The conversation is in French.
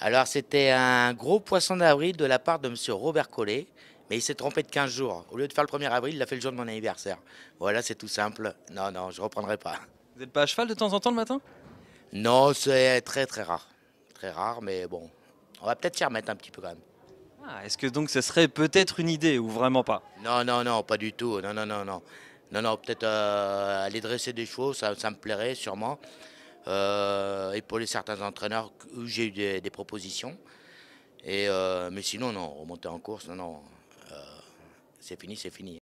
Alors c'était un gros poisson d'avril de la part de monsieur Robert Collet, mais il s'est trompé de 15 jours. Au lieu de faire le 1er avril, il a fait le jour de mon anniversaire. Voilà, c'est tout simple. Non, non, je ne reprendrai pas. Vous n'êtes pas à cheval de temps en temps le matin Non, c'est très très rare. Très rare, mais bon, on va peut-être s'y remettre un petit peu quand même. Ah, est-ce que donc ce serait peut-être une idée ou vraiment pas Non, non, non, pas du tout. Non, non, non, non. Non, non, peut-être euh, aller dresser des chevaux, ça, ça me plairait sûrement. Euh, pour les certains entraîneurs j'ai eu des, propositions. Et, euh, mais sinon, non, remonter en course, non, non, euh, c'est fini, c'est fini.